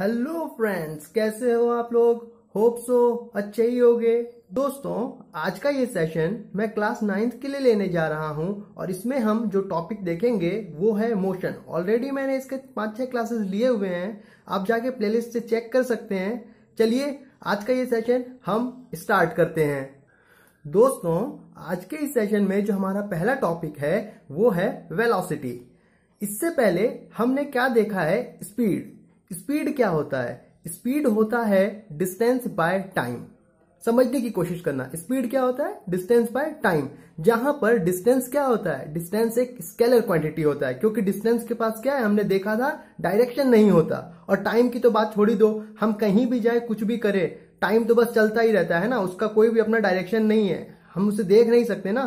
Hello friends कैसे हो आप लोग होप सो अच्छे ही होगे दोस्तों आज का ये सेशन मैं क्लास नाइन्थ के लिए लेने जा रहा हूँ और इसमें हम जो टॉपिक देखेंगे वो है मोशन ऑलरेडी मैंने इसके पांच छह क्लासेस लिए हुए हैं आप जाके प्लेलिस्ट से चेक कर सकते हैं चलिए आज का ये सेशन हम स्टार्ट करते हैं दोस्तों आज के इस सेशन में जो हमारा पहला टॉपिक है वो है वेलोसिटी इससे पहले हमने क्या देखा है स्पीड स्पीड क्या होता है स्पीड होता है डिस्टेंस बाय टाइम समझने की कोशिश करना स्पीड क्या होता है डिस्टेंस बाय टाइम जहां पर डिस्टेंस क्या होता है डिस्टेंस एक स्केलर क्वांटिटी होता है क्योंकि डिस्टेंस के पास क्या है हमने देखा था डायरेक्शन नहीं होता और टाइम की तो बात छोड़ी दो हम कहीं भी जाए कुछ भी करें टाइम तो बस चलता ही रहता है ना उसका कोई भी अपना डायरेक्शन नहीं है हम उसे देख नहीं सकते ना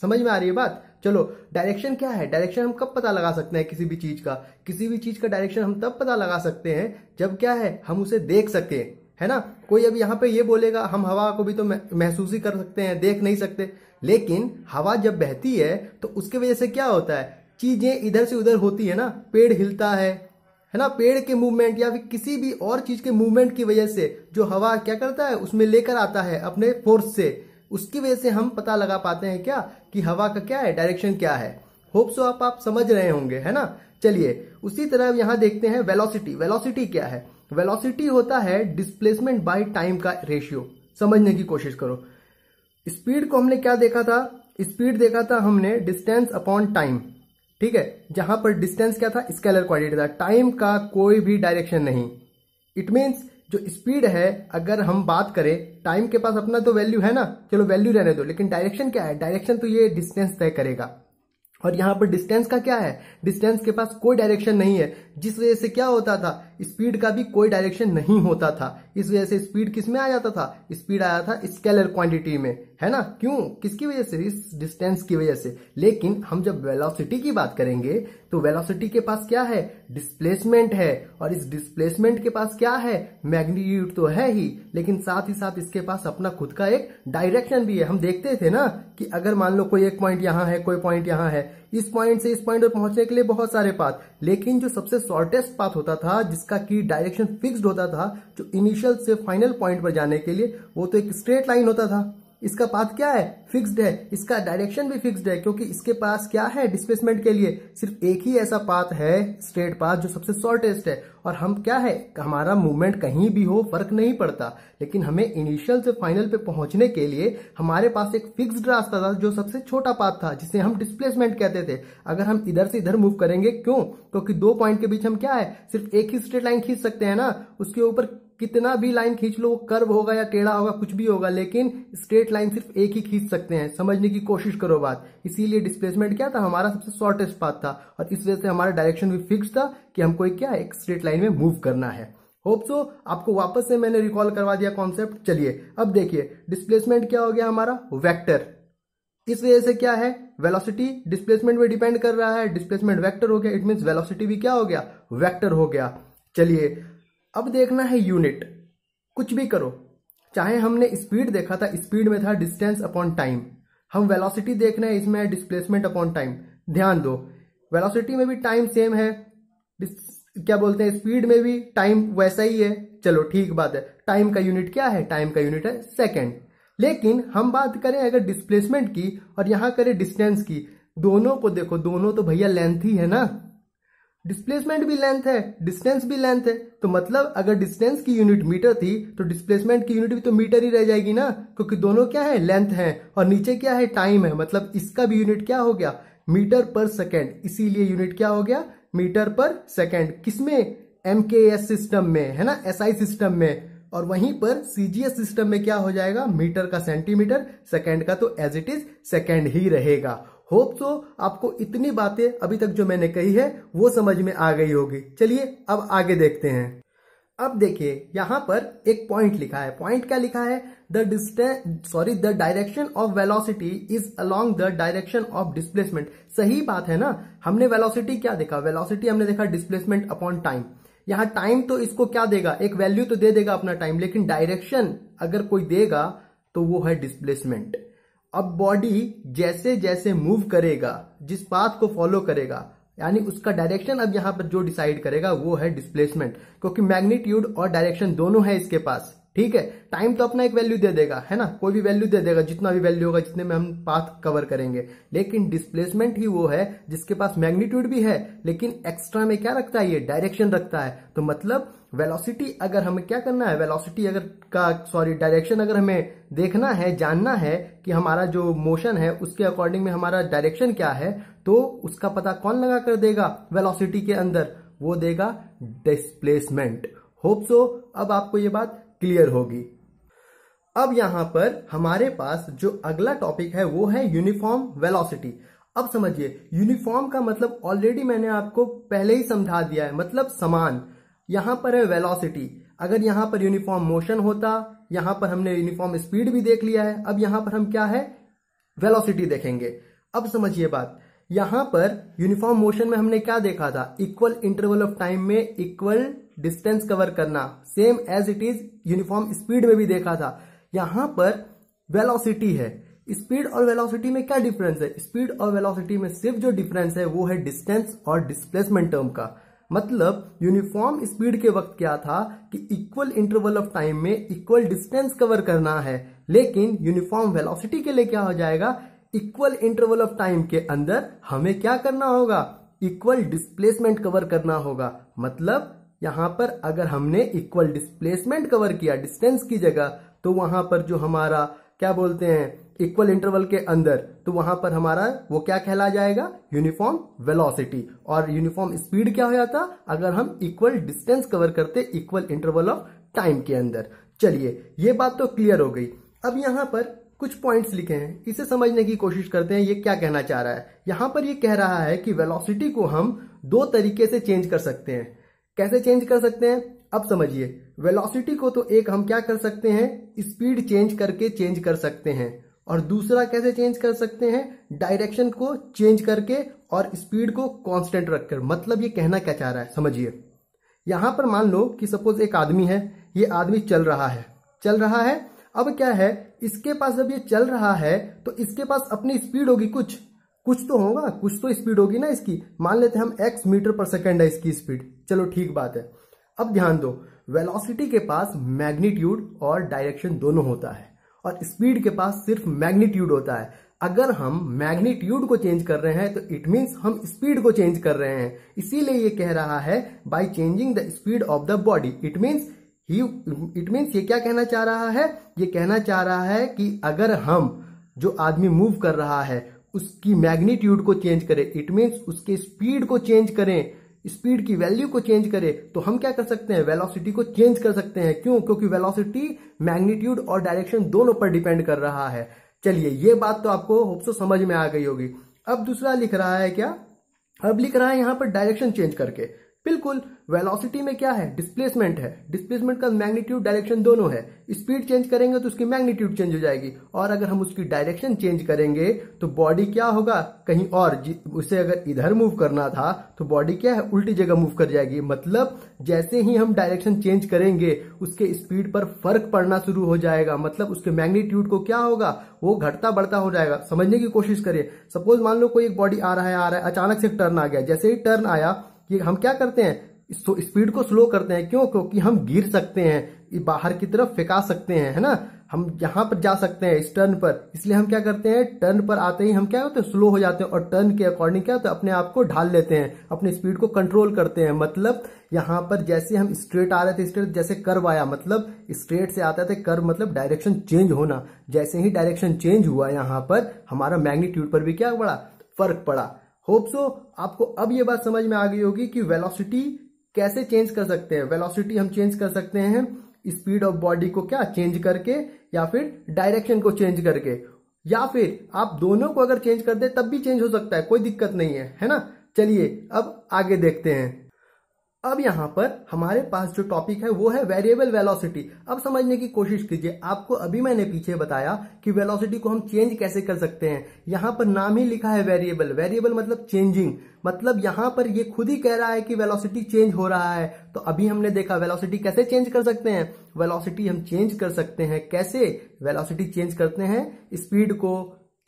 समझ में आ रही है बात चलो डायरेक्शन क्या है डायरेक्शन हम कब पता लगा सकते हैं किसी भी चीज का किसी भी चीज का डायरेक्शन हम तब पता लगा सकते हैं जब क्या है हम उसे देख सके है ना कोई अब यहाँ पे ये बोलेगा हम हवा को भी तो महसूस ही कर सकते हैं देख नहीं सकते लेकिन हवा जब बहती है तो उसके वजह से क्या होता है चीजें इधर से उधर होती है ना पेड़ हिलता है है ना पेड़ के मूवमेंट या फिर किसी भी और चीज के मूवमेंट की वजह से जो हवा क्या करता है उसमें लेकर आता है अपने फोर्स से उसकी वजह से हम पता लगा पाते हैं क्या कि हवा का क्या है डायरेक्शन क्या है होप सो आप, आप समझ रहे होंगे है ना चलिए उसी तरह यहां देखते हैं वेलोसिटी वेलोसिटी क्या है वेलोसिटी होता है डिस्प्लेसमेंट बाय टाइम का रेशियो समझने की कोशिश करो स्पीड को हमने क्या देखा था स्पीड देखा था हमने डिस्टेंस अपॉन टाइम ठीक है जहां पर डिस्टेंस क्या था स्केलर क्वांटिटी था टाइम का कोई भी डायरेक्शन नहीं इट मीन्स जो स्पीड है अगर हम बात करें टाइम के पास अपना तो वैल्यू है ना चलो वैल्यू रहने दो लेकिन डायरेक्शन क्या है डायरेक्शन तो ये डिस्टेंस तय करेगा और यहां पर डिस्टेंस का क्या है डिस्टेंस के पास कोई डायरेक्शन नहीं है जिस वजह से क्या होता था स्पीड का भी कोई डायरेक्शन नहीं होता था इस वजह से स्पीड किस में आ जाता था स्पीड आया था स्केलर क्वांटिटी में है ना क्यों किसकी वजह से इस डिस्टेंस की वजह से लेकिन हम जब वेलोसिटी की बात करेंगे तो वेलोसिटी के पास क्या है डिस्प्लेसमेंट है और इस डिस्प्लेसमेंट के पास क्या है मैग्नीट्यूड तो है ही लेकिन साथ ही साथ इसके पास अपना खुद का एक डायरेक्शन भी है हम देखते थे ना कि अगर मान लो कोई एक पॉइंट यहां है कोई पॉइंट यहां है इस पॉइंट से इस पॉइंट पर पहुंचने के लिए बहुत सारे पाथ लेकिन जो सबसे शॉर्टेस्ट पाथ होता था जिसका की डायरेक्शन फिक्स्ड होता था जो इनिशियल से फाइनल पॉइंट पर जाने के लिए वो तो एक स्ट्रेट लाइन होता था इसका पाथ क्या है फिक्स्ड है इसका डायरेक्शन भी फिक्स्ड है क्योंकि इसके पास क्या है डिस्प्लेसमेंट के लिए सिर्फ एक ही ऐसा पाथ है स्ट्रेट पाथ जो सबसे शॉर्टेस्ट है और हम क्या है हमारा मूवमेंट कहीं भी हो फर्क नहीं पड़ता लेकिन हमें इनिशियल से फाइनल पे पहुंचने के लिए हमारे पास एक फिक्स्ड रास्ता था जो सबसे छोटा पाथ था जिसे हम डिस्प्लेसमेंट कहते थे अगर हम इधर से इधर मूव करेंगे क्यों क्योंकि दो पॉइंट के बीच हम क्या है सिर्फ एक ही स्ट्रेट लाइन खींच सकते हैं ना उसके ऊपर कितना भी लाइन खींच लो वो कर्व होगा या टेढ़ा होगा कुछ भी होगा लेकिन स्ट्रेट लाइन सिर्फ एक ही खींच सकते हैं समझने की कोशिश करो बात इसीलिए डिस्प्लेसमेंट क्या था हमारा सबसे शॉर्टेस्ट पाथ था और इस वजह से हमारा डायरेक्शन भी फिक्स था कि हमको क्या एक स्ट्रेट लाइन में मूव करना है होप सो आपको वापस से मैंने रिकॉल करवा दिया कॉन्सेप्ट चलिए अब देखिए डिस्प्लेसमेंट क्या हो गया हमारा वैक्टर इस वजह से क्या है वेलोसिटी डिस्प्लेसमेंट पे डिपेंड कर रहा है डिस्प्लेसमेंट वेक्टर हो गया इट मीन वेलोसिटी भी क्या हो गया वेक्टर हो गया चलिए अब देखना है यूनिट कुछ भी करो चाहे हमने स्पीड देखा था स्पीड में था डिस्टेंस अपॉन टाइम हम वेलोसिटी देख रहे हैं इसमें डिस्प्लेसमेंट अपॉन टाइम ध्यान दो वेलोसिटी में भी टाइम सेम है क्या बोलते हैं स्पीड में भी टाइम वैसा ही है चलो ठीक बात है टाइम का यूनिट क्या है टाइम का यूनिट है सेकेंड लेकिन हम बात करें अगर डिस्प्लेसमेंट की और यहां करें डिस्टेंस की दोनों को देखो दोनों तो भैया लेंथ ही है ना डिस्प्लेसमेंट भी लेंथ है डिस्टेंस भी लेंथ है तो मतलब अगर डिस्टेंस की यूनिट मीटर थी तो डिस्प्लेसमेंट की यूनिट भी तो मीटर ही रह जाएगी ना क्योंकि दोनों क्या है लेंथ है और नीचे क्या है टाइम है मतलब इसका भी यूनिट क्या हो गया मीटर पर सेकेंड इसीलिए यूनिट क्या हो गया मीटर पर सेकेंड किसमें एम सिस्टम में है ना एस आई सिस्टम में और वहीं पर सीजीएस सिस्टम में क्या हो जाएगा मीटर का सेंटीमीटर सेकेंड का तो एज इट इज सेकेंड ही रहेगा होप सो तो आपको इतनी बातें अभी तक जो मैंने कही है वो समझ में आ गई होगी चलिए अब आगे देखते हैं अब देखिए यहां पर एक पॉइंट लिखा है पॉइंट क्या लिखा है the distance sorry the direction of velocity is along the direction of displacement सही बात है ना हमने वेलोसिटी क्या देखा वेलोसिटी हमने देखा डिस्प्लेसमेंट अपॉन टाइम यहां टाइम तो इसको क्या देगा एक वैल्यू तो दे देगा अपना टाइम लेकिन डायरेक्शन अगर कोई देगा तो वो है डिस्प्लेसमेंट अब बॉडी जैसे जैसे मूव करेगा जिस पाथ को फॉलो करेगा यानी उसका डायरेक्शन अब यहां पर जो डिसाइड करेगा वो है डिस्प्लेसमेंट क्योंकि मैग्नीट्यूड और डायरेक्शन दोनों है इसके पास ठीक है टाइम तो अपना एक वैल्यू दे देगा है ना कोई भी वैल्यू दे देगा जितना भी वैल्यू होगा जितने में हम पाथ कवर करेंगे लेकिन डिस्प्लेसमेंट ही वो है जिसके पास मैग्नीट्यूड भी है लेकिन एक्स्ट्रा में क्या रखता है ये डायरेक्शन रखता है तो मतलब वेलोसिटी अगर हमें क्या करना है वेलोसिटी अगर का सॉरी डायरेक्शन अगर हमें देखना है जानना है कि हमारा जो मोशन है उसके अकॉर्डिंग में हमारा डायरेक्शन क्या है तो उसका पता कौन लगा कर देगा वेलोसिटी के अंदर वो देगा डिस्प्लेसमेंट होप सो अब आपको ये बात क्लियर होगी अब यहां पर हमारे पास जो अगला टॉपिक है वो है यूनिफॉर्म वेलोसिटी अब समझिए यूनिफॉर्म का मतलब ऑलरेडी मैंने आपको पहले ही समझा दिया है मतलब समान यहां पर है वेलोसिटी अगर यहां पर यूनिफॉर्म मोशन होता यहां पर हमने यूनिफॉर्म स्पीड भी देख लिया है अब यहां पर हम क्या है वेलोसिटी देखेंगे अब समझिए बात यहां पर यूनिफॉर्म मोशन में हमने क्या देखा था इक्वल इंटरवल ऑफ टाइम में इक्वल डिस्टेंस कवर करना same as it is uniform speed में भी देखा था यहां पर वेलोसिटी है स्पीड और वेलोसिटी में क्या डिफरेंस है स्पीड और वेलोसिटी में सिर्फ जो डिफरेंस है वो है डिस्टेंस और डिस्प्लेसमेंट टर्म का मतलब यूनिफॉर्म स्पीड के वक्त क्या था कि इक्वल इंटरवल ऑफ टाइम में इक्वल डिस्टेंस कवर करना है लेकिन यूनिफॉर्म वेलोसिटी के लिए क्या हो जाएगा इक्वल इंटरवल ऑफ टाइम के अंदर हमें क्या करना होगा इक्वल डिस्प्लेसमेंट कवर करना होगा मतलब यहां पर अगर हमने इक्वल डिस्प्लेसमेंट कवर किया डिस्टेंस की जगह तो वहां पर जो हमारा क्या बोलते हैं इक्वल इंटरवल के अंदर तो वहां पर हमारा वो क्या कहला जाएगा यूनिफॉर्म वेलोसिटी और यूनिफॉर्म स्पीड क्या हो जाता अगर हम इक्वल डिस्टेंस कवर करते इक्वल इंटरवल ऑफ टाइम के अंदर चलिए ये बात तो क्लियर हो गई अब यहां पर कुछ पॉइंट्स लिखे हैं इसे समझने की कोशिश करते हैं ये क्या कहना चाह रहा है यहां पर ये कह रहा है कि वेलोसिटी को हम दो तरीके से चेंज कर सकते हैं कैसे चेंज कर सकते हैं अब समझिए वेलोसिटी को तो एक हम क्या कर सकते हैं स्पीड चेंज करके चेंज कर सकते हैं और दूसरा कैसे चेंज कर सकते हैं डायरेक्शन को चेंज करके और स्पीड को कांस्टेंट रखकर मतलब ये कहना क्या चाह रहा है समझिए यहां पर मान लो कि सपोज एक आदमी है ये आदमी चल रहा है चल रहा है अब क्या है इसके पास जब ये चल रहा है तो इसके पास अपनी स्पीड होगी कुछ कुछ तो होगा कुछ तो स्पीड होगी ना इसकी मान लेते हैं हम एक्स मीटर पर सेकेंड है इसकी स्पीड चलो ठीक बात है अब ध्यान दो वेलोसिटी के पास मैग्नीट्यूड और डायरेक्शन दोनों होता है और स्पीड के पास सिर्फ मैग्नीट्यूड होता है अगर हम मैग्नीट्यूड को चेंज कर रहे हैं तो इट मीन्स हम स्पीड को चेंज कर रहे हैं इसीलिए ये कह रहा है by changing the speed of the body it means ही इट मीन्स ये क्या कहना चाह रहा है ये कहना चाह रहा है कि अगर हम जो आदमी मूव कर रहा है उसकी मैग्नीट्यूड को चेंज करें इट मीन्स उसके स्पीड को चेंज करें स्पीड की वैल्यू को चेंज करें तो हम क्या कर सकते हैं वेलोसिटी को चेंज कर सकते हैं क्यों क्योंकि वेलोसिटी मैग्नीट्यूड और डायरेक्शन दोनों पर डिपेंड कर रहा है चलिए ये बात तो आपको होप्सो समझ में आ गई होगी अब दूसरा लिख रहा है क्या अब लिख रहा है यहां पर डायरेक्शन चेंज करके बिल्कुल वेलोसिटी में क्या है डिस्प्लेसमेंट है डिस्प्लेसमेंट का मैग्नीट्यूड डायरेक्शन दोनों है स्पीड चेंज करेंगे तो उसकी मैग्नीट्यूड चेंज हो जाएगी और अगर हम उसकी डायरेक्शन चेंज करेंगे तो बॉडी क्या होगा कहीं और उसे अगर इधर मूव करना था तो बॉडी क्या है उल्टी जगह मूव कर जाएगी मतलब जैसे ही हम डायरेक्शन चेंज करेंगे उसके स्पीड पर फर्क पड़ना शुरू हो जाएगा मतलब उसके मैग्नीट्यूड को क्या होगा वो घटता बढ़ता हो जाएगा समझने की कोशिश करिए सपोज मान लो कोई एक बॉडी आ रहा है आ रहा है अचानक से टर्न आ गया जैसे ही टर्न आया कि हम क्या करते हैं स्पीड को स्लो करते हैं क्यों क्योंकि हम गिर सकते हैं बाहर की तरफ फेंका सकते हैं है ना हम यहां पर जा सकते हैं इस टर्न पर इसलिए हम क्या करते हैं टर्न पर आते ही हम क्या होते हैं स्लो हो जाते हैं और टर्न के अकॉर्डिंग क्या होता है अपने आप को ढाल लेते हैं अपनी स्पीड को कंट्रोल करते हैं मतलब यहां पर जैसे हम स्ट्रेट आ रहे थे स्ट्रेट जैसे कर्व आया मतलब स्ट्रेट से आता था कर्व मतलब डायरेक्शन चेंज होना जैसे ही डायरेक्शन चेंज हुआ यहां पर हमारा मैग्नीट्यूड पर भी क्या पड़ा फर्क पड़ा होप सो आपको अब ये बात समझ में आ गई होगी कि वेलोसिटी कैसे चेंज कर सकते हैं वेलोसिटी हम चेंज कर सकते हैं स्पीड ऑफ बॉडी को क्या चेंज करके या फिर डायरेक्शन को चेंज करके या फिर आप दोनों को अगर चेंज कर दे तब भी चेंज हो सकता है कोई दिक्कत नहीं है है ना चलिए अब आगे देखते हैं अब यहाँ पर हमारे पास जो टॉपिक है वो है वेरिएबल वेलोसिटी अब समझने की कोशिश कीजिए आपको अभी मैंने पीछे बताया कि वेलोसिटी को हम चेंज कैसे कर सकते हैं यहाँ पर नाम ही लिखा है वेरिएबल वेरिएबल मतलब चेंजिंग मतलब यहाँ पर ये खुद ही कह रहा है कि वेलोसिटी चेंज हो रहा है तो अभी हमने देखा वेलोसिटी कैसे चेंज कर सकते हैं वेलोसिटी हम चेंज कर सकते हैं कैसे वेलोसिटी चेंज करते हैं स्पीड को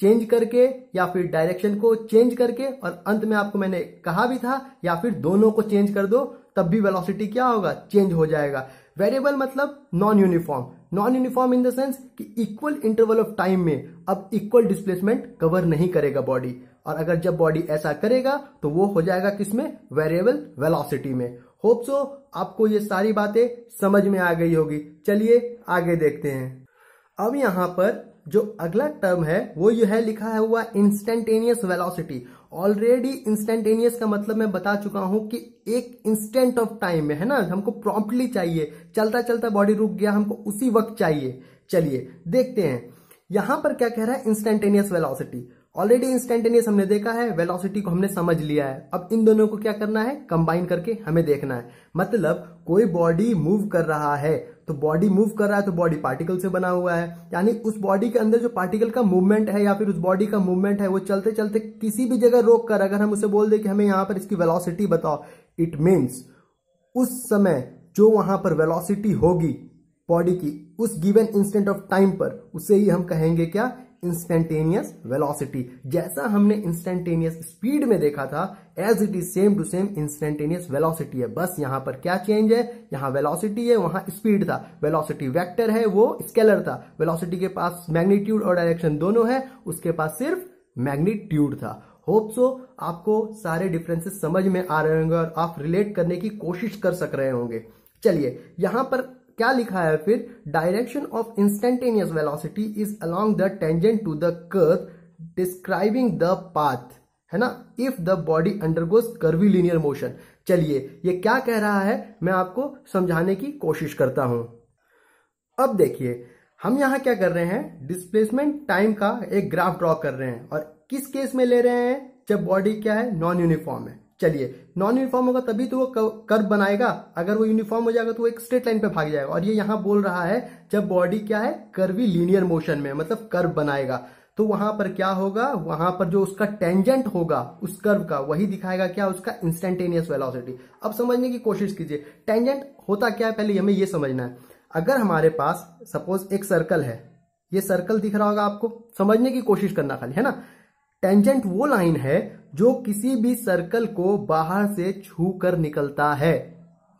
चेंज करके या फिर डायरेक्शन को चेंज करके और अंत में आपको मैंने कहा भी था या फिर दोनों को चेंज कर दो तब भी वेलोसिटी क्या होगा चेंज हो जाएगा वेरिएबल मतलब non uniform non uniform in the sense कि इक्वल इंटरवल ऑफ टाइम में अब इक्वल डिस्प्लेसमेंट कवर नहीं करेगा बॉडी और अगर जब बॉडी ऐसा करेगा तो वो हो जाएगा किसमें वेरिएबल वेलोसिटी में होप सो आपको ये सारी बातें समझ में आ गई होगी चलिए आगे देखते हैं अब यहां पर जो अगला टर्म है वो यह है लिखा है हुआ इंस्टेंटेनियस वेलोसिटी ऑलरेडी इंस्टेंटेनियस का मतलब मैं बता चुका हूं कि एक इंस्टेंट ऑफ टाइम में है ना हमको प्रॉम्प्टली चाहिए चलता चलता बॉडी रुक गया हमको उसी वक्त चाहिए चलिए देखते हैं यहां पर क्या कह रहा है इंस्टेंटेनियस वेलॉसिटी ऑलरेडी इंस्टेंटेनियस हमने देखा है वेलोसिटी को हमने समझ लिया है अब इन दोनों को क्या करना है कंबाइन करके हमें देखना है मतलब कोई बॉडी मूव कर रहा है तो बॉडी मूव कर रहा है तो बॉडी पार्टिकल से बना हुआ है यानी उस बॉडी के अंदर जो पार्टिकल का मूवमेंट है या फिर उस बॉडी का मूवमेंट है वो चलते चलते किसी भी जगह रोक कर अगर हम उसे बोल दें कि हमें यहां पर इसकी वेलोसिटी बताओ इट मीन्स उस समय जो वहां पर वेलोसिटी होगी बॉडी की उस गिवन इंस्टेंट ऑफ टाइम पर उसे ही हम कहेंगे क्या इंस्टेंटेनियस वेलोसिटी जैसा हमने इंस्टेंटेनियस स्पीड में देखा था as it is same to same instantaneous velocity है बस यहां पर क्या चेंज है यहां वेलोसिटी है वहां स्पीड था वेलोसिटी वेक्टर है वो स्केलर था वेलोसिटी के पास मैग्नीट्यूड और डायरेक्शन दोनों है उसके पास सिर्फ मैग्नीट्यूड था होप सो आपको सारे डिफरेंसेस समझ में आ रहे होंगे और आप रिलेट करने की कोशिश कर सक रहे होंगे चलिए यहां पर क्या लिखा है फिर direction of instantaneous velocity is along the tangent to the curve describing the path है ना if the body undergoes curvilinear motion चलिए ये क्या कह रहा है मैं आपको समझाने की कोशिश करता हूं अब देखिए हम यहां क्या कर रहे हैं डिस्प्लेसमेंट टाइम का एक ग्राफ ड्रॉ कर रहे हैं और किस केस में ले रहे हैं जब बॉडी क्या है नॉन यूनिफॉर्म है चलिए नॉन यूनिफॉर्म होगा तभी तो वो कर्व बनाएगा अगर वो यूनिफॉर्म हो जाएगा तो वो एक स्ट्रेट लाइन पे भाग जाएगा और ये यहां बोल रहा है जब बॉडी क्या है कर्वी लीनियर मोशन में मतलब कर्व बनाएगा तो वहां पर क्या होगा वहां पर जो उसका टेंजेंट होगा उस कर्व का वही दिखाएगा क्या उसका इंस्टेंटेनियस वेलोसिटी अब समझने की कोशिश कीजिए टेंजेंट होता क्या है पहले हमें यह समझना है अगर हमारे पास सपोज एक सर्कल है ये सर्कल दिख रहा होगा आपको समझने की कोशिश करना खाली है ना टेंजेंट वो लाइन है जो किसी भी सर्कल को बाहर से छू कर निकलता है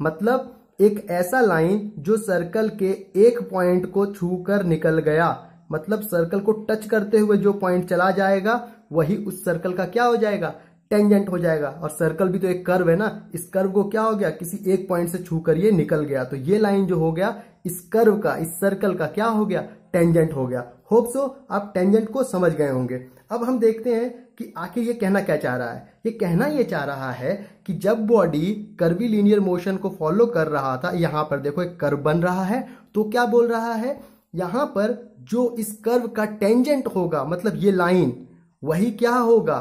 मतलब एक ऐसा लाइन जो सर्कल के एक पॉइंट को छू कर निकल गया मतलब सर्कल को टच करते हुए जो पॉइंट चला जाएगा वही उस सर्कल का क्या हो जाएगा टेंजेंट हो जाएगा और सर्कल भी तो एक कर्व है ना इस कर्व को क्या हो गया किसी एक पॉइंट से छू कर ये निकल गया तो ये लाइन जो हो गया इस कर्व का इस सर्कल का क्या हो गया टेंजेंट हो गया होप सो आप टेंजेंट को समझ गए होंगे अब हम देखते हैं कि आखिर ये कहना क्या चाह रहा है ये कहना ये चाह रहा है कि जब बॉडी कर्वी लीनियर मोशन को फॉलो कर रहा था यहाँ पर देखो एक कर्व बन रहा है तो क्या बोल रहा है यहाँ पर जो इस कर्व का टेंजेंट होगा मतलब ये लाइन वही क्या होगा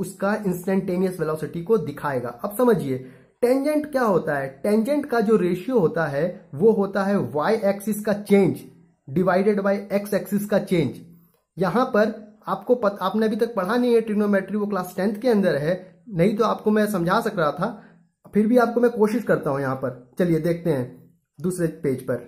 उसका इंस्टेंटेनियस वेलोसिटी को दिखाएगा अब समझिए टेंजेंट क्या होता है टेंजेंट का जो रेशियो होता है वो होता है वाई एक्सिस का change divided by X axis का चेंज यहां पर आपको पत, आपने अभी तक पढ़ा नहीं है ट्रिग्नोमेट्री वो क्लास टेंथ के अंदर है नहीं तो आपको मैं समझा सक रहा था फिर भी आपको मैं कोशिश करता हूं यहां पर चलिए देखते हैं दूसरे पेज पर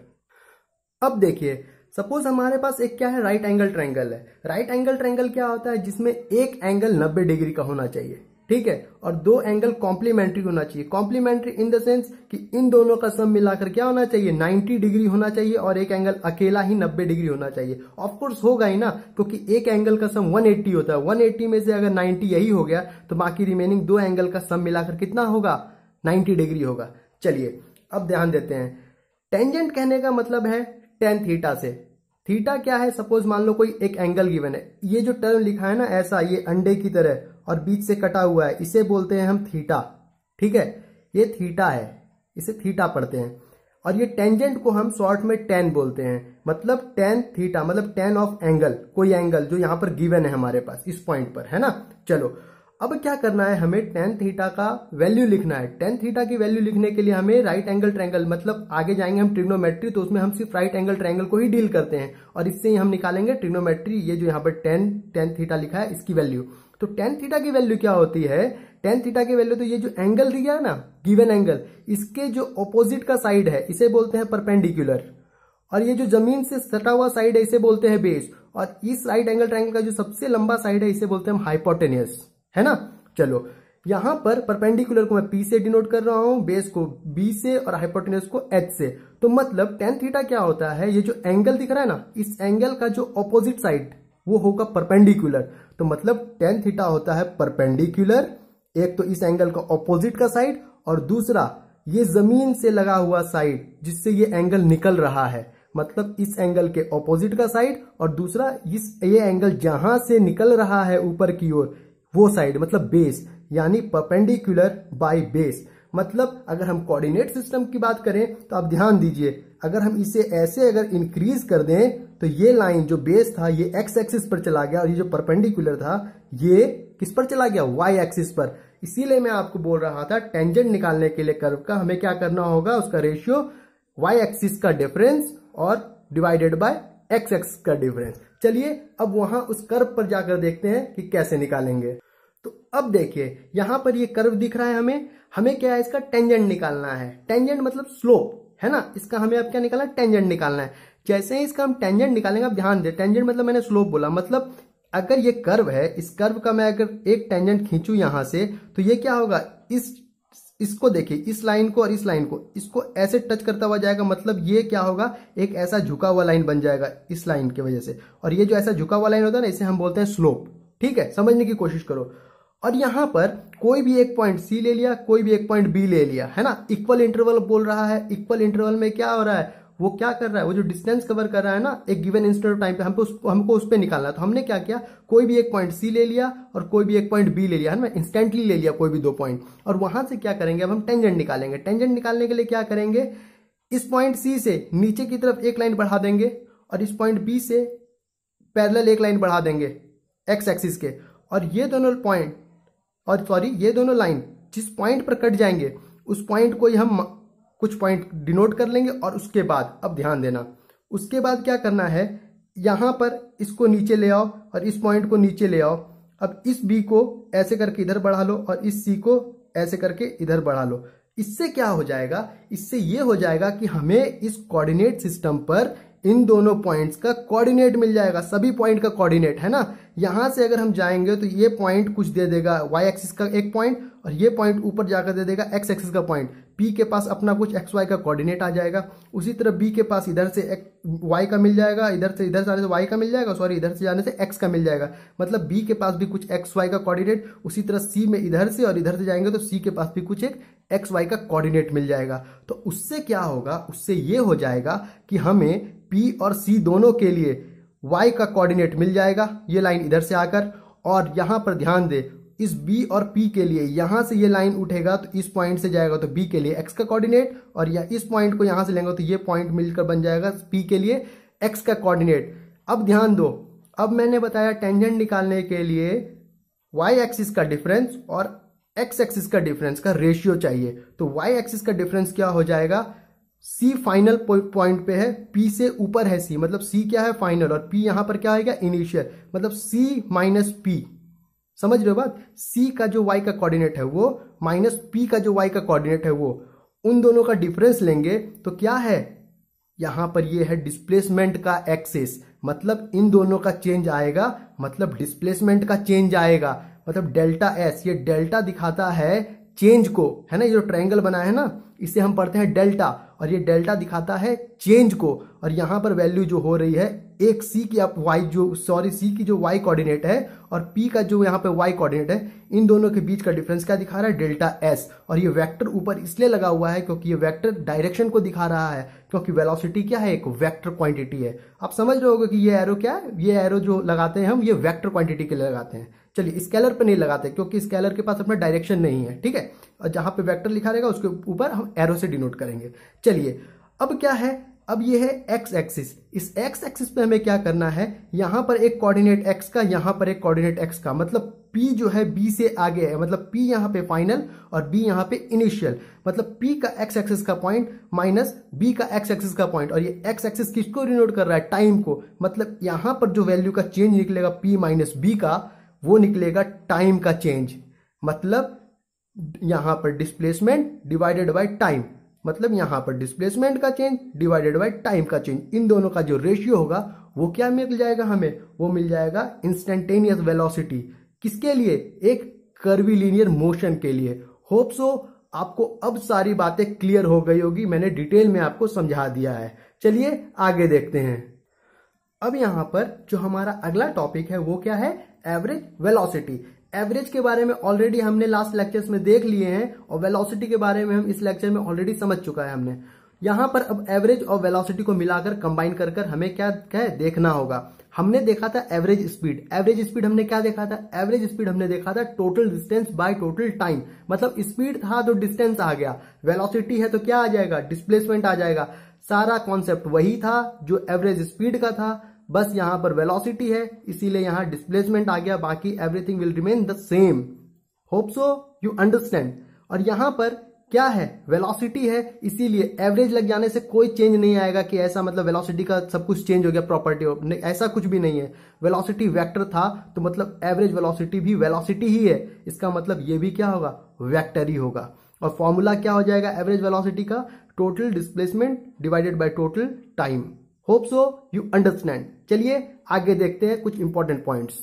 अब देखिए सपोज हमारे पास एक क्या है राइट एंगल ट्रैंगल है राइट एंगल ट्रैंगल क्या होता है जिसमें एक एंगल 90 डिग्री का होना चाहिए ठीक है और दो एंगल कॉम्प्लीमेंट्री होना चाहिए कॉम्प्लीमेंट्री इन द सेंस कि इन दोनों का सम मिलाकर क्या होना चाहिए 90 डिग्री होना चाहिए और एक एंगल अकेला ही 90 डिग्री होना चाहिए ऑफकोर्स होगा ही ना क्योंकि एक एंगल का सम 180 होता है 180 में से अगर 90 यही हो गया तो बाकी रिमेनिंग दो एंगल का सम मिलाकर कितना होगा नाइन्टी डिग्री होगा चलिए अब ध्यान देते हैं टेंजेंट कहने का मतलब है टेन थीटा से थीटा क्या है सपोज मान लो कोई एक एंगल गिवन है ये जो टर्म लिखा है ना ऐसा ये अंडे की तरह और बीच से कटा हुआ है इसे बोलते हैं हम थीटा ठीक है ये थीटा है इसे थीटा पढ़ते हैं और ये टेंजेंट को हम शॉर्ट में टेन बोलते हैं मतलब टेन थीटा मतलब टेन ऑफ एंगल कोई एंगल जो यहां पर गिवन है हमारे पास इस पॉइंट पर है ना चलो अब क्या करना है हमें टेन थीटा का वैल्यू लिखना है टेन थीटा की वैल्यू लिखने के लिए हमें राइट एंगल ट्रैंगल मतलब आगे जाएंगे हम ट्रिग्नोमेट्री तो उसमें हम सिर्फ राइट एंगल ट्रैंगल को ही डील करते हैं और इससे ही हम निकालेंगे ट्रिग्नोमेट्री ये जो यहाँ पर टेन टेन थीटा लिखा है इसकी वैल्यू तो टेन थीटा की वैल्यू क्या होती है टेन थीटा की वैल्यू तो ये जो एंगल दिया है ना गिवन एंगल इसके जो ऑपोजिट का साइड है इसे बोलते हैं परपेंडिकुलर और ये जो जमीन से सटा हुआ साइड है इसे बोलते हैं बेस और इस राइट एंगल ट्रायंगल का जो सबसे लंबा साइड है इसे बोलते हैं हम हाइपोटेनियस है ना चलो यहां पर परपेंडिकुलर को मैं पी से डिनोट कर रहा हूं बेस को बी से और हाइपोटेनियस को एच से तो मतलब टेन थीटा क्या होता है ये जो एंगल दिख रहा है ना इस एंगल का जो ऑपोजिट साइड वो होगा परपेंडिकुलर तो मतलब टेन थीटा होता है परपेंडिकुलर एक तो इस एंगल का ऑपोजिट का साइड और दूसरा ये जमीन से लगा हुआ साइड जिससे ये एंगल निकल रहा है मतलब इस एंगल के ऑपोजिट का साइड और दूसरा इस ये एंगल जहां से निकल रहा है ऊपर की ओर वो साइड मतलब बेस यानी परपेंडिकुलर बाय बेस मतलब अगर हम कोऑर्डिनेट सिस्टम की बात करें तो आप ध्यान दीजिए अगर हम इसे ऐसे अगर इंक्रीज कर दें तो ये लाइन जो बेस था ये एक्स एक्सिस पर चला गया और ये जो परपेंडिकुलर था ये किस पर चला गया वाई एक्सिस पर इसीलिए मैं आपको बोल रहा था टेंजेंट निकालने के लिए कर्व का हमें क्या करना होगा उसका रेशियो वाई एक्सिस का डिफरेंस और डिवाइडेड बाय एक्स एक्स का डिफरेंस चलिए अब वहां उस कर्व पर जाकर देखते हैं कि कैसे निकालेंगे तो अब देखिए यहां पर ये कर्व दिख रहा है हमें हमें क्या है इसका टेंजेंट निकालना है टेंजेंट मतलब स्लोप है ना इसका हमें अब क्या निकालना है टेंजेंट निकालना है जैसे ही इसका हम टेंजेंट निकालेंगे आप ध्यान दें टेंजेंट मतलब मैंने स्लोप बोला मतलब अगर ये कर्व है इस कर्व का मैं अगर एक टेंजेंट खींचू यहां से तो ये क्या होगा इस इसको देखिए इस लाइन को और इस लाइन को इसको ऐसे टच करता हुआ जाएगा मतलब ये क्या होगा एक ऐसा झुका हुआ लाइन बन जाएगा इस लाइन की वजह से और ये जो ऐसा झुका हुआ लाइन होता है ना इसे हम बोलते हैं स्लोप ठीक है समझने की कोशिश करो और यहां पर कोई भी एक पॉइंट सी ले लिया कोई भी एक पॉइंट बी ले लिया है ना इक्वल इंटरवल बोल रहा है इक्वल इंटरवल में क्या हो रहा है वो क्या कर रहा है वो जो डिस्टेंस कवर कर रहा है ना एक गिवन इंस्टेंट ऑफ टाइम पे हमको हमको उस पर निकालना है तो हमने क्या किया कोई भी एक पॉइंट सी ले लिया और कोई भी एक पॉइंट बी ले लिया है ना इंस्टेंटली ले लिया कोई भी दो पॉइंट और वहां से क्या करेंगे अब हम टेंजेंट निकालेंगे टेंजेंट निकालने के लिए क्या करेंगे इस पॉइंट सी से नीचे की तरफ एक लाइन बढ़ा देंगे और इस पॉइंट बी से पैरल एक लाइन बढ़ा देंगे एक्स एक्सिस के और ये दोनों पॉइंट और सॉरी ये दोनों लाइन जिस पॉइंट पर कट जाएंगे उस पॉइंट को ही हम कुछ पॉइंट डिनोट कर लेंगे और उसके बाद अब ध्यान देना उसके बाद क्या करना है यहाँ पर इसको नीचे ले आओ और इस पॉइंट को नीचे ले आओ अब इस बी को ऐसे करके इधर बढ़ा लो और इस सी को ऐसे करके इधर बढ़ा लो इससे क्या हो जाएगा इससे ये हो जाएगा कि हमें इस कोऑर्डिनेट सिस्टम पर इन दोनों पॉइंट्स का कोऑर्डिनेट मिल जाएगा सभी पॉइंट का कोऑर्डिनेट है ना यहाँ से अगर हम जाएंगे तो ये पॉइंट कुछ दे देगा वाई एक्सिस का एक पॉइंट और ये पॉइंट ऊपर जाकर दे देगा एक्स एक्सिस का पॉइंट पी के पास अपना कुछ एक्स वाई का कोऑर्डिनेट आ जाएगा उसी तरह बी के पास इधर से एक वाई का मिल जाएगा इधर से इधर से आने से वाई का मिल जाएगा सॉरी इधर से जाने से एक्स का मिल जाएगा मतलब बी के पास भी कुछ एक्स वाई का कोऑर्डिनेट उसी तरह सी में इधर से और इधर से जाएंगे तो सी के पास भी कुछ एक एक्स वाई का कॉर्डिनेट मिल जाएगा तो उससे क्या होगा उससे ये हो जाएगा कि हमें पी और सी दोनों के लिए y का कोऑर्डिनेट मिल जाएगा ये लाइन इधर से आकर और यहाँ पर ध्यान दे इस b और p के लिए यहाँ से ये लाइन उठेगा तो इस पॉइंट से जाएगा तो b के लिए x का कोऑर्डिनेट और या इस पॉइंट को यहाँ से लेंगे तो ये पॉइंट मिलकर बन जाएगा p के लिए x का कोऑर्डिनेट अब ध्यान दो अब मैंने बताया टेंजेंट निकालने के लिए y एक्सिस का डिफरेंस और x एक्सिस का डिफरेंस का रेशियो चाहिए तो y एक्सिस का डिफरेंस क्या हो जाएगा सी फाइनल पॉइंट पे है पी से ऊपर है सी मतलब सी क्या है फाइनल और पी यहां पर क्या आएगा इनिशियल मतलब सी माइनस पी समझ रहे हो बात सी का जो वाई का कोऑर्डिनेट है वो माइनस पी का जो वाई का कोऑर्डिनेट है वो उन दोनों का डिफरेंस लेंगे तो क्या है यहां पर ये है डिस्प्लेसमेंट का एक्सेस मतलब इन दोनों का चेंज आएगा मतलब डिस्प्लेसमेंट का चेंज आएगा मतलब डेल्टा एस ये डेल्टा दिखाता है चेंज को है ना ये जो ट्रायंगल बना है ना इसे हम पढ़ते हैं डेल्टा और ये डेल्टा दिखाता है चेंज को और यहाँ पर वैल्यू जो हो रही है एक सी की आप वाई जो सॉरी सी की जो वाई कोऑर्डिनेट है और पी का जो यहाँ पे वाई कोऑर्डिनेट है इन दोनों के बीच का डिफरेंस क्या दिखा रहा है डेल्टा एस और ये वेक्टर ऊपर इसलिए लगा हुआ है क्योंकि ये वेक्टर डायरेक्शन को दिखा रहा है क्योंकि वेलोसिटी क्या है एक वेक्टर क्वांटिटी है आप समझ रहे हो कि ये एरो क्या है ये एरो जो लगाते हैं हम ये वैक्टर क्वांटिटी के लिए लगाते हैं चलिए स्केलर पर नहीं लगाते क्योंकि स्केलर के पास अपना डायरेक्शन नहीं है ठीक है और जहां पे वेक्टर लिखा रहेगा उसके ऊपर हम एरो से डिनोट करेंगे चलिए अब क्या है अब ये है एक्स एक्सिस इस एक्स एक्सिस पे हमें क्या करना है यहां पर एक कोऑर्डिनेट एक्स का यहां पर एक कोऑर्डिनेट एक्स का मतलब पी जो है बी से आगे है मतलब पी यहां पे फाइनल और बी यहां पे इनिशियल मतलब पी का एक्स एक्सिस का पॉइंट माइनस बी का एक्स एक्सिस का पॉइंट और ये एक्स एक्सिस किसको रिनोट कर रहा है टाइम को मतलब यहां पर जो वैल्यू का चेंज निकलेगा पी माइनस बी का वो निकलेगा टाइम का चेंज मतलब यहां पर डिस्प्लेसमेंट डिवाइडेड बाय टाइम मतलब यहां पर डिस्प्लेसमेंट का चेंज डिवाइडेड बाय टाइम का चेंज इन दोनों का जो रेशियो होगा वो क्या मिल जाएगा हमें वो मिल जाएगा इंस्टेंटेनियस वेलोसिटी किसके लिए एक कर्वीलिनियर मोशन के लिए होप सो आपको अब सारी बातें क्लियर हो गई होगी मैंने डिटेल में आपको समझा दिया है चलिए आगे देखते हैं अब यहां पर जो हमारा अगला टॉपिक है वो क्या है एवरेज वेलोसिटी एवरेज के बारे में ऑलरेडी हमने लास्ट लेक्चर्स में देख लिए हैं और वेलोसिटी के बारे में हम इस लेक्चर में ऑलरेडी समझ चुका है हमने यहां पर अब एवरेज और वेलोसिटी को मिलाकर कंबाइन कर कर हमें क्या क्या है देखना होगा हमने देखा था एवरेज स्पीड एवरेज स्पीड हमने क्या देखा था एवरेज स्पीड हमने देखा था total distance by total time मतलब स्पीड था तो डिस्टेंस आ गया वेलोसिटी है तो क्या आ जाएगा डिस्प्लेसमेंट आ जाएगा सारा कॉन्सेप्ट वही था जो एवरेज स्पीड का था बस यहां पर वेलोसिटी है इसीलिए यहां डिस्प्लेसमेंट आ गया बाकी everything will remain the same hope so you understand और यहां पर क्या है वेलोसिटी है इसीलिए एवरेज लग जाने से कोई चेंज नहीं आएगा कि ऐसा मतलब वेलोसिटी का सब कुछ चेंज हो गया प्रॉपर्टी ऐसा कुछ भी नहीं है वेलोसिटी वेक्टर था तो मतलब एवरेज वेलोसिटी भी वेलोसिटी ही है इसका मतलब ये भी क्या होगा वेक्टर ही होगा और फॉर्मूला क्या हो जाएगा एवरेज वेलोसिटी का total displacement divided by total time hope so you understand चलिए आगे देखते हैं कुछ इंपॉर्टेंट पॉइंट्स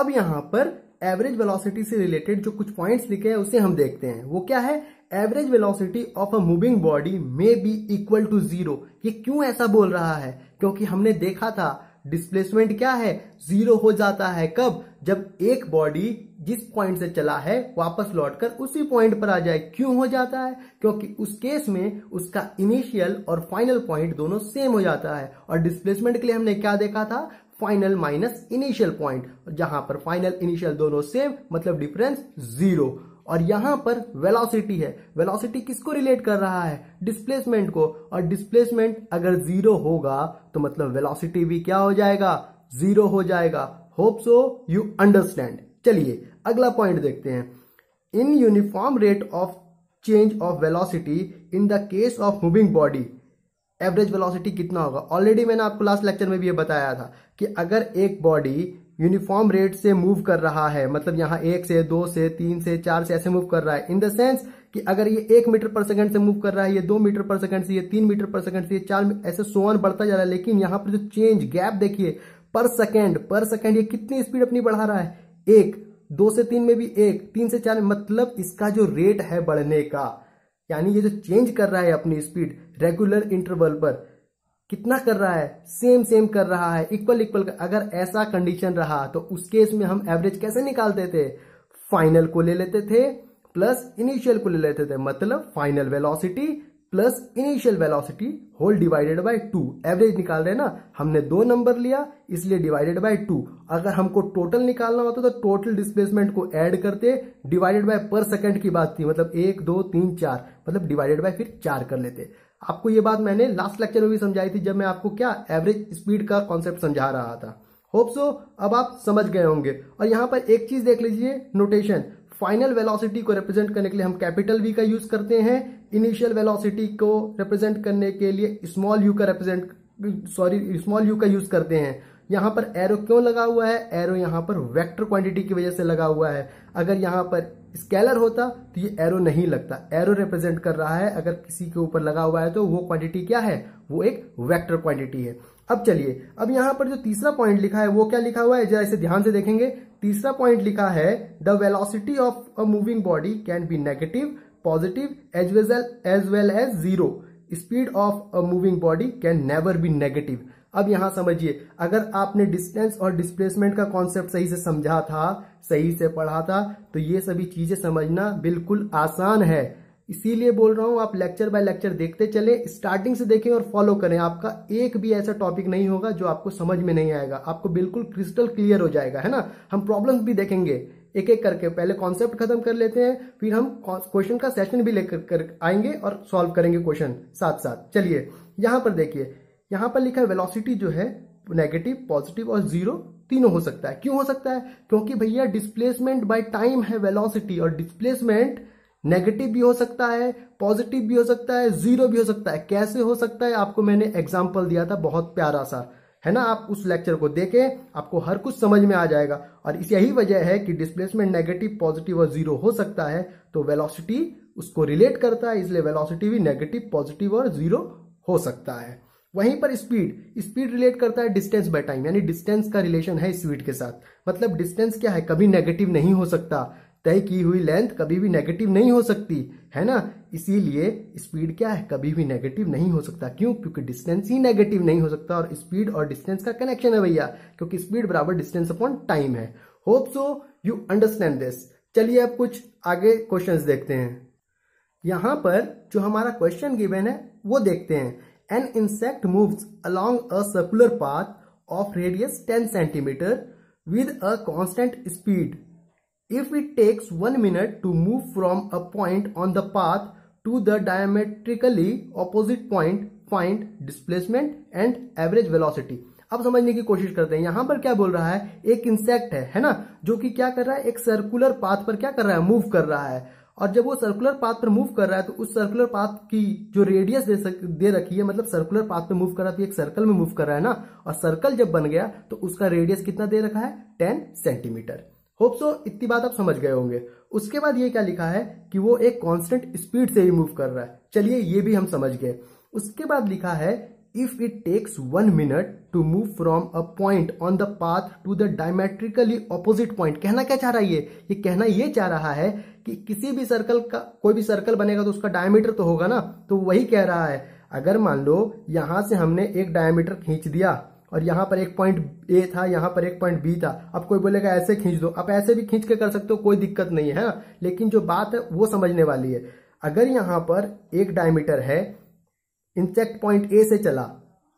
अब यहां पर एवरेज वेलोसिटी से रिलेटेड जो कुछ पॉइंट्स लिखे हैं उसे हम देखते हैं वो क्या है average velocity of a moving body may be equal to zero क्यों ऐसा बोल रहा है क्योंकि हमने देखा था डिस्प्लेसमेंट क्या है जीरो हो जाता है कब जब एक बॉडी जिस पॉइंट से चला है वापस लौटकर उसी पॉइंट पर आ जाए क्यों हो जाता है क्योंकि उस केस में उसका इनिशियल और फाइनल पॉइंट दोनों सेम हो जाता है और डिस्प्लेसमेंट के लिए हमने क्या देखा था फाइनल माइनस इनिशियल पॉइंट जहां पर फाइनल इनिशियल दोनों सेम मतलब डिफरेंस जीरो और यहां पर वेलोसिटी है वेलोसिटी किसको रिलेट कर रहा है डिस्प्लेसमेंट को और डिस्प्लेसमेंट अगर जीरो होगा तो मतलब वेलोसिटी भी क्या हो जाएगा जीरो हो जाएगा होप सो यू अंडरस्टैंड चलिए अगला पॉइंट देखते हैं in uniform rate of change of velocity in the case of moving body average velocity कितना होगा ऑलरेडी मैंने आपको लास्ट लेक्चर में भी ये बताया था कि अगर एक बॉडी यूनिफॉर्म रेट से मूव कर रहा है मतलब यहाँ एक से दो से तीन से चार से ऐसे मूव कर रहा है इन द सेंस कि अगर ये एक मीटर पर सेकंड से मूव कर रहा है ये दो मीटर पर सेकंड से ये तीन मीटर पर सेकंड से ये चार ऐसे सोवन बढ़ता जा रहा है लेकिन यहाँ पर जो चेंज गैप देखिए पर सेकेंड पर सेकेंड ये कितनी स्पीड अपनी बढ़ा रहा है एक दो से तीन में भी एक तीन से चार मतलब इसका जो रेट है बढ़ने का यानी ये जो चेंज कर रहा है अपनी स्पीड रेगुलर इंटरवल पर कितना कर रहा है सेम सेम कर रहा है इक्वल इक्वल अगर ऐसा कंडीशन रहा तो उस केस में हम एवरेज कैसे निकालते थे फाइनल को ले लेते थे प्लस इनिशियल को ले लेते थे मतलब final velocity plus initial velocity whole divided by two average निकाल रहे ना हमने दो नंबर लिया इसलिए डिवाइडेड बाय टू अगर हमको टोटल निकालना होता तो टोटल डिस्प्लेसमेंट को ऐड करते डिवाइडेड बाय पर सेकंड की बात थी मतलब एक दो तीन चार मतलब डिवाइडेड बाय फिर चार कर लेते आपको ये बात मैंने लास्ट लेक्चर में भी समझाई थी जब मैं आपको क्या एवरेज स्पीड का कॉन्सेप्ट समझा रहा था होप सो अब आप समझ गए होंगे और यहां पर एक चीज देख लीजिए नोटेशन फाइनल वेलोसिटी को रिप्रेजेंट करने के लिए हम कैपिटल वी का यूज करते हैं इनिशियल वेलोसिटी को रिप्रेजेंट करने के लिए स्मॉल यू का रिप्रेजेंट सॉरी स्मॉल यू का यूज करते हैं यहाँ पर एरो क्यों लगा हुआ है एरो यहाँ पर वेक्टर क्वांटिटी की वजह से लगा हुआ है अगर यहाँ पर स्केलर होता तो ये एरो नहीं लगता एरो रिप्रेजेंट कर रहा है अगर किसी के ऊपर लगा हुआ है तो वो क्वांटिटी क्या है वो एक वेक्टर क्वांटिटी है अब चलिए अब यहां पर जो तीसरा पॉइंट लिखा है वो क्या लिखा हुआ है जरा इसे ध्यान से देखेंगे तीसरा पॉइंट लिखा है the velocity of a moving body can be negative positive as well as well as zero speed of a moving body can never be negative अब यहां समझिए अगर आपने डिस्टेंस और डिस्प्लेसमेंट का कॉन्सेप्ट सही से समझा था सही से पढ़ा था तो ये सभी चीजें समझना बिल्कुल आसान है इसीलिए बोल रहा हूं आप लेक्चर बाय लेक्चर देखते चले स्टार्टिंग से देखें और फॉलो करें आपका एक भी ऐसा टॉपिक नहीं होगा जो आपको समझ में नहीं आएगा आपको बिल्कुल क्रिस्टल क्लियर हो जाएगा है ना हम प्रॉब्लम्स भी देखेंगे एक एक करके पहले कॉन्सेप्ट खत्म कर लेते हैं फिर हम क्वेश्चन का सेशन भी लेकर आएंगे और सॉल्व करेंगे क्वेश्चन साथ साथ चलिए यहां पर देखिए यहां पर लिखा है वेलोसिटी जो है नेगेटिव पॉजिटिव और जीरो तीनों हो सकता है क्यों हो सकता है क्योंकि भैया डिस्प्लेसमेंट बाय टाइम है वेलोसिटी और डिस्प्लेसमेंट नेगेटिव भी हो सकता है पॉजिटिव भी हो सकता है जीरो भी हो सकता है कैसे हो सकता है आपको मैंने एग्जाम्पल दिया था बहुत प्यारा सा है ना आप उस लेक्चर को देखें आपको हर कुछ समझ में आ जाएगा और इस यही वजह है कि डिस्प्लेसमेंट नेगेटिव पॉजिटिव और जीरो हो सकता है तो वेलोसिटी उसको रिलेट करता है इसलिए वेलोसिटी भी नेगेटिव पॉजिटिव और जीरो हो सकता है वहीं पर स्पीड स्पीड रिलेट करता है डिस्टेंस बाय टाइम यानी डिस्टेंस का रिलेशन है स्पीड के साथ मतलब डिस्टेंस क्या है कभी नेगेटिव नहीं हो सकता तय की हुई लेंथ कभी भी नेगेटिव नहीं हो सकती है ना इसीलिए स्पीड क्या है कभी भी नेगेटिव नहीं हो सकता क्यों क्योंकि डिस्टेंस ही नेगेटिव नहीं हो सकता और स्पीड और डिस्टेंस का कनेक्शन है भैया क्योंकि स्पीड बराबर डिस्टेंस अपॉन टाइम है hope so you understand this चलिए अब कुछ आगे क्वेश्चन देखते हैं यहां पर जो हमारा क्वेश्चन गिवेन है वो देखते हैं an insect moves along a circular path of radius 10 cm with a constant speed. If it takes 1 minute to move from a point on the path to the diametrically opposite point, find displacement and average velocity. अब समझने की कोशिश करते हैं यहां पर क्या बोल रहा है एक इंसेक्ट है है ना जो कि क्या कर रहा है एक सर्कुलर पाथ पर क्या कर रहा है मूव कर रहा है और जब वो सर्कुलर पाथ पर मूव कर रहा है तो उस सर्कुलर पाथ की जो रेडियस दे, सक, दे रखी है मतलब सर्कुलर पाथ पे मूव कर रहा है तो एक सर्कल में मूव कर रहा है ना और सर्कल जब बन गया तो उसका रेडियस कितना दे रखा है टेन सेंटीमीटर होप सो इतनी बात आप समझ गए होंगे उसके बाद ये क्या लिखा है कि वो एक कॉन्स्टेंट स्पीड से ही मूव कर रहा है चलिए ये भी हम समझ गए उसके बाद लिखा है if it takes one minute to move from a point on the path to the diametrically opposite point कहना क्या चाह रहा है ये ये कहना ये चाह रहा है कि किसी भी सर्कल का कोई भी सर्कल बनेगा तो उसका डायमीटर तो होगा ना तो वही कह रहा है अगर मान लो यहां से हमने एक डायमीटर खींच दिया और यहां पर एक पॉइंट ए था यहां पर एक पॉइंट बी था अब कोई बोलेगा ऐसे खींच दो आप ऐसे भी खींच के कर सकते हो कोई दिक्कत नहीं है ना लेकिन जो बात है वो समझने वाली है अगर यहां पर एक डायमीटर है इंसेक्ट पॉइंट ए से चला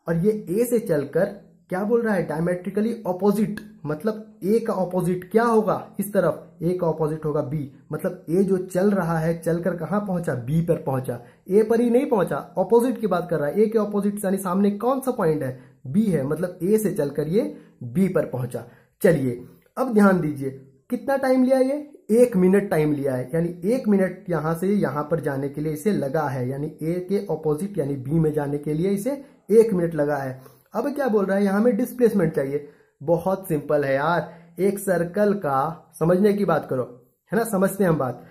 और ये ए से चलकर क्या बोल रहा है डायमेट्रिकली ऑपोजिट मतलब ए का ऑपोजिट क्या होगा इस तरफ ए का ऑपोजिट होगा बी मतलब ए जो चल रहा है चलकर कहां पहुंचा बी पर पहुंचा ए पर ही नहीं पहुंचा ऑपोजिट की बात कर रहा है ए के ऑपोजिट यानी सामने कौन सा पॉइंट है बी है मतलब ए से चलकर ये बी पर पहुंचा चलिए अब ध्यान दीजिए कितना टाइम लिया ये एक मिनट टाइम लिया है यानी एक मिनट यहां से यहां पर जाने के लिए इसे लगा है यानी ए के ऑपोजिट यानी बी में जाने के लिए इसे एक मिनट लगा है अब क्या बोल रहा है यहां हमें डिस्प्लेसमेंट चाहिए बहुत सिंपल है यार एक सर्कल का समझने की बात करो है ना समझते हैं हम बात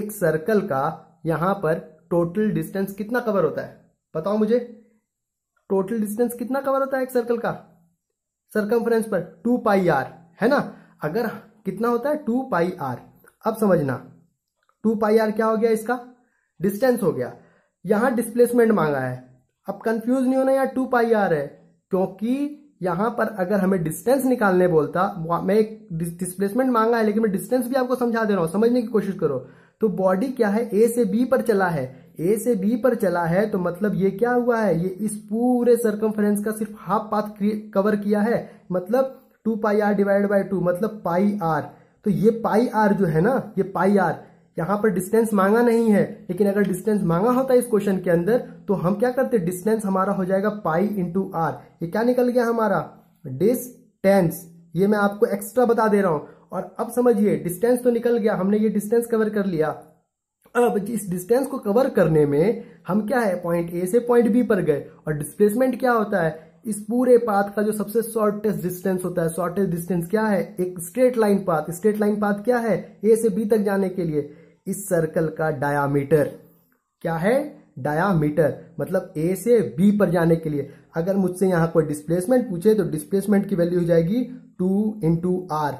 एक सर्कल का यहां पर टोटल डिस्टेंस कितना कवर होता है बताओ मुझे टोटल डिस्टेंस कितना कवर होता है एक सर्कल का सर्कम्फ्रेंस पर टू पाई आर है ना अगर कितना होता है टू पाई आर अब समझना टू पाई आर क्या हो गया इसका डिस्टेंस हो गया यहां डिस्प्लेसमेंट मांगा है अब कंफ्यूज नहीं होना यार टू पाई आर है क्योंकि यहां पर अगर हमें डिस्टेंस निकालने बोलता मैं एक डिस्प्लेसमेंट मांगा है लेकिन मैं डिस्टेंस भी आपको समझा दे रहा हूं समझने की कोशिश करो तो बॉडी क्या है ए से बी पर चला है ए से बी पर चला है तो मतलब ये क्या हुआ है ये इस पूरे सर्कमफ्रेंस का सिर्फ हाफ पाथ कवर किया है मतलब two pi r divide by two मतलब पाई आर तो ये पाई आर जो है ना ये पाई आर यहां पर डिस्टेंस मांगा नहीं है लेकिन अगर डिस्टेंस मांगा होता इस क्वेश्चन के अंदर तो हम क्या करते डिस्टेंस हमारा हो जाएगा पाई इंटू आर ये क्या निकल गया हमारा डिस्टेंस ये मैं आपको एक्स्ट्रा बता दे रहा हूं और अब समझिए डिस्टेंस तो निकल गया हमने ये डिस्टेंस कवर कर लिया अब इस डिस्टेंस को कवर करने में हम क्या है पॉइंट ए से पॉइंट बी पर गए और डिस्प्लेसमेंट क्या होता है इस पूरे पाथ का जो सबसे शॉर्टेस्ट डिस्टेंस होता है शॉर्टेस्ट डिस्टेंस क्या है एक straight line path straight line path क्या है ए से बी तक जाने के लिए इस सर्कल का डायामीटर क्या है डायामीटर मतलब ए से बी पर जाने के लिए अगर मुझसे यहां कोई डिस्प्लेसमेंट पूछे तो डिस्प्लेसमेंट की वैल्यू हो जाएगी टू इंटू आर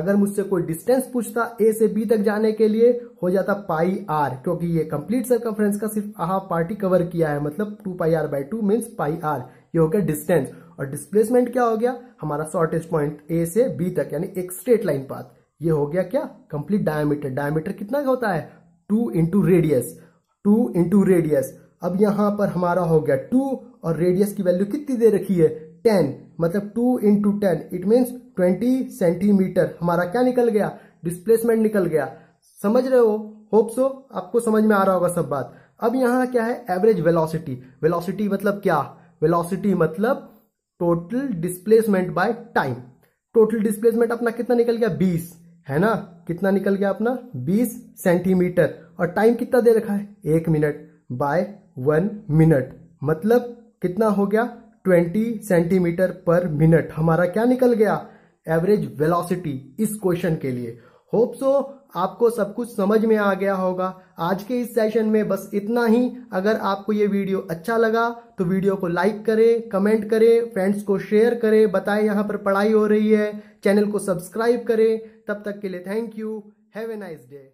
अगर मुझसे कोई डिस्टेंस पूछता ए से बी तक जाने के लिए हो जाता पाई आर क्योंकि ये कंप्लीट सर्कमफ्रेंस का सिर्फ आहा पार्टी कवर किया है मतलब two pi r by two means pi r ये हो गया डिस्टेंस और डिस्प्लेसमेंट क्या हो गया हमारा शॉर्टेस्ट पॉइंट ए से बी तक यानी एक स्ट्रेट लाइन पाथ ये हो गया क्या कंप्लीट डायमीटर डायमीटर कितना का होता है two into radius two into radius अब यहां पर हमारा हो गया टू और रेडियस की वैल्यू कितनी दे रखी है टेन मतलब two into ten it means twenty centimetre हमारा क्या निकल गया डिस्प्लेसमेंट निकल गया समझ रहे हो होप सो आपको समझ में आ रहा होगा सब बात अब यहां क्या है एवरेज वेलोसिटी वेलोसिटी मतलब क्या वेलोसिटी मतलब total displacement by time total displacement अपना कितना निकल गया बीस है ना कितना निकल गया अपना 20 सेंटीमीटर और टाइम कितना दे रखा है एक मिनट बाय वन मिनट मतलब कितना हो गया 20 सेंटीमीटर पर मिनट हमारा क्या निकल गया एवरेज वेलोसिटी इस क्वेश्चन के लिए होप सो आपको सब कुछ समझ में आ गया होगा आज के इस सेशन में बस इतना ही अगर आपको ये वीडियो अच्छा लगा तो वीडियो को लाइक करें कमेंट करें फ्रेंड्स को शेयर करें बताएं यहाँ पर पढ़ाई हो रही है चैनल को सब्सक्राइब करें तब तक के लिए thank you have a nice day